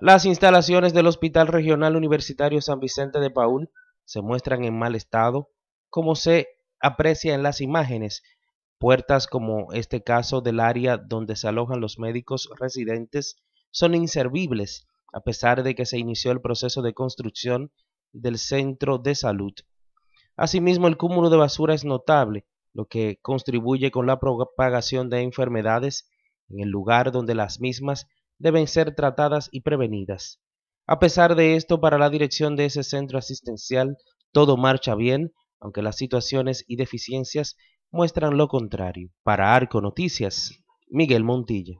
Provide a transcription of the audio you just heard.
Las instalaciones del Hospital Regional Universitario San Vicente de Paúl se muestran en mal estado, como se aprecia en las imágenes. Puertas como este caso del área donde se alojan los médicos residentes son inservibles, a pesar de que se inició el proceso de construcción del centro de salud. Asimismo, el cúmulo de basura es notable, lo que contribuye con la propagación de enfermedades en el lugar donde las mismas deben ser tratadas y prevenidas. A pesar de esto, para la dirección de ese centro asistencial, todo marcha bien, aunque las situaciones y deficiencias muestran lo contrario. Para Arco Noticias, Miguel Montilla.